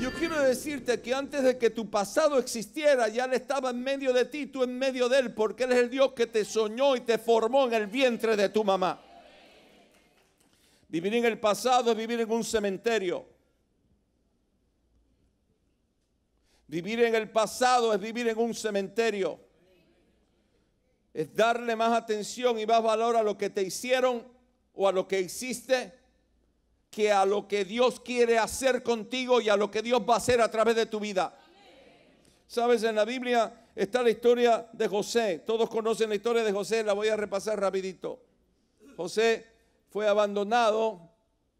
Yo quiero decirte que antes de que tu pasado existiera, ya Él estaba en medio de ti, tú en medio de Él, porque Él es el Dios que te soñó y te formó en el vientre de tu mamá. Vivir en el pasado es vivir en un cementerio. Vivir en el pasado es vivir en un cementerio. Es darle más atención y más valor a lo que te hicieron o a lo que hiciste que a lo que Dios quiere hacer contigo y a lo que Dios va a hacer a través de tu vida. Sabes, en la Biblia está la historia de José. Todos conocen la historia de José, la voy a repasar rapidito. José fue abandonado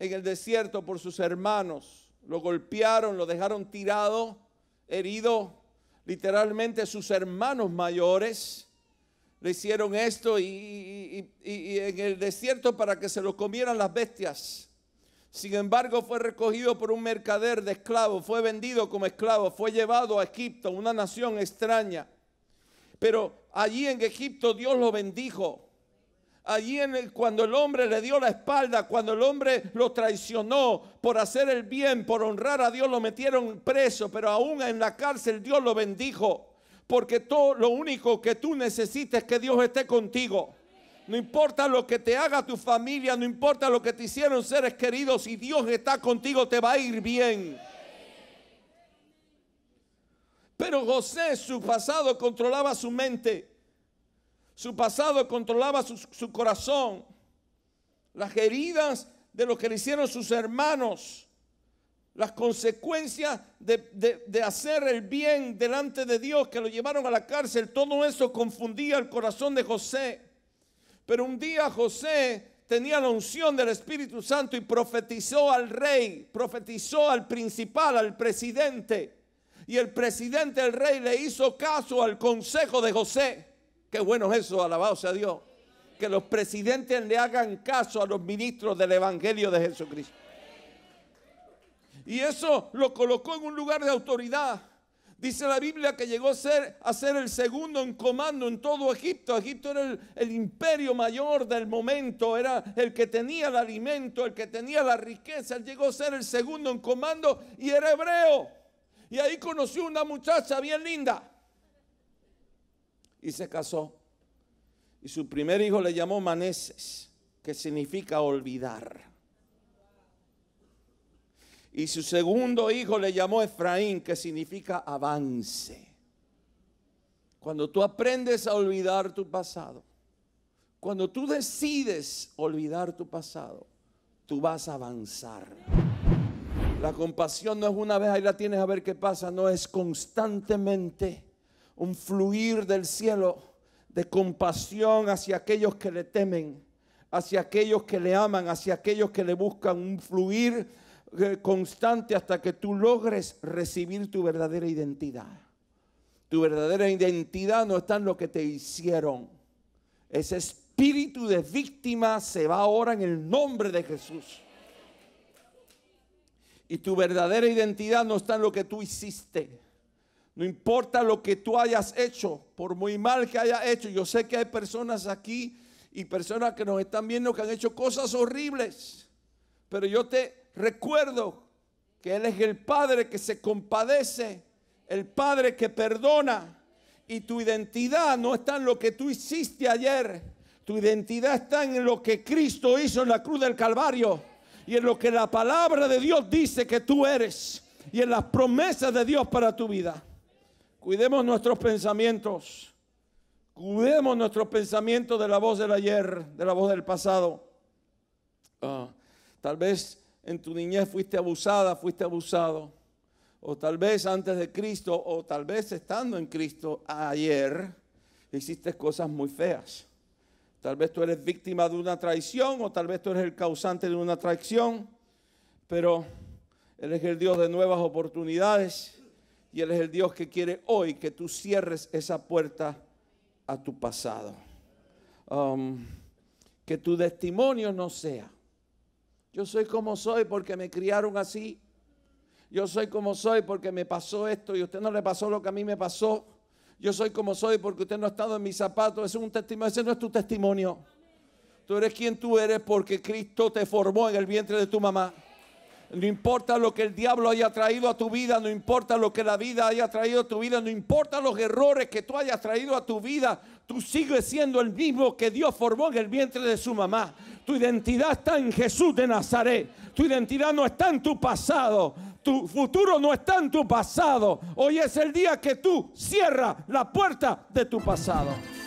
en el desierto por sus hermanos. Lo golpearon, lo dejaron tirado, herido. Literalmente sus hermanos mayores le hicieron esto y, en el desierto para que se lo comieran las bestias. Sin embargo, fue recogido por un mercader de esclavos, fue vendido como esclavo, fue llevado a Egipto, una nación extraña. Pero allí en Egipto Dios lo bendijo. Allí cuando el hombre le dio la espalda, cuando el hombre lo traicionó por hacer el bien, por honrar a Dios, lo metieron preso, pero aún en la cárcel Dios lo bendijo. Porque todo lo único que tú necesitas es que Dios esté contigo no importa lo que te haga tu familia, no importa lo que te hicieron seres queridos, si Dios está contigo te va a ir bien. Pero José, su pasado controlaba su mente, su pasado controlaba su, corazón, las heridas de lo que le hicieron sus hermanos las consecuencias de, hacer el bien delante de Dios que lo llevaron a la cárcel, todo eso confundía el corazón de José. Pero un día José tenía la unción del Espíritu Santo y profetizó al rey, profetizó al principal, al presidente. Y el presidente, el rey, le hizo caso al consejo de José. Qué bueno es eso, alabado sea Dios. Que los presidentes le hagan caso a los ministros del Evangelio de Jesucristo. Y eso lo colocó en un lugar de autoridad. Dice la Biblia que llegó a ser, el segundo en comando en todo Egipto. Egipto era el, imperio mayor del momento, era el que tenía el alimento, el que tenía la riqueza. Él llegó a ser el segundo en comando y era hebreo. Y ahí conoció una muchacha bien linda. Y se casó. Y su primer hijo le llamó Maneses, que significa olvidar. Y su segundo hijo le llamó Efraín, que significa avance. Cuando tú aprendes a olvidar tu pasado, cuando tú decides olvidar tu pasado, tú vas a avanzar. La compasión no es una vez ahí la tienes a ver qué pasa, no es constantemente un fluir del cielo de compasión hacia aquellos que le temen, hacia aquellos que le aman, hacia aquellos que le buscan, un fluir constante hasta que tú logres recibir tu verdadera identidad. Tu verdadera identidad no está en lo que te hicieron. Ese espíritu de víctima se va ahora en el nombre de Jesús. Y tu verdadera identidad no está en lo que tú hiciste. No importa lo que tú hayas hecho, por muy mal que haya hecho. Yo sé que hay personas aquí y personas que nos están viendo que han hecho cosas horribles. Pero yo te recuerdo que Él es el Padre que se compadece, el Padre que perdona. Y tu identidad no está en lo que tú hiciste ayer. Tu identidad está en lo que Cristo hizo en la cruz del Calvario. Y en lo que la palabra de Dios dice que tú eres. Y en las promesas de Dios para tu vida. Cuidemos nuestros pensamientos. Cuidemos nuestros pensamientos de la voz del ayer, de la voz del pasado. Ah, tal vez en tu niñez fuiste abusada, fuiste abusado, o tal vez antes de Cristo, o tal vez estando en Cristo ayer, hiciste cosas muy feas. Tal vez tú eres víctima de una traición o tal vez tú eres el causante de una traición, pero Él es el Dios de nuevas oportunidades y Él es el Dios que quiere hoy que tú cierres esa puerta a tu pasado. Um, que tu testimonio no sea yo soy como soy porque me criaron así. Yo soy como soy porque me pasó esto y usted no le pasó lo que a mí me pasó. Yo soy como soy porque usted no ha estado en mis zapatos. Ese, es un testimonio. Ese no es tu testimonio. Tú eres quien tú eres porque Cristo te formó en el vientre de tu mamá. No importa lo que el diablo haya traído a tu vida, no importa lo que la vida haya traído a tu vida, no importa los errores que tú hayas traído a tu vida, Tú sigues siendo el mismo que Dios formó en el vientre de su mamá. Tu identidad está en Jesús de Nazaret. Tu identidad no está en tu pasado. Tu futuro no está en tu pasado. Hoy es el día que tú cierras la puerta de tu pasado.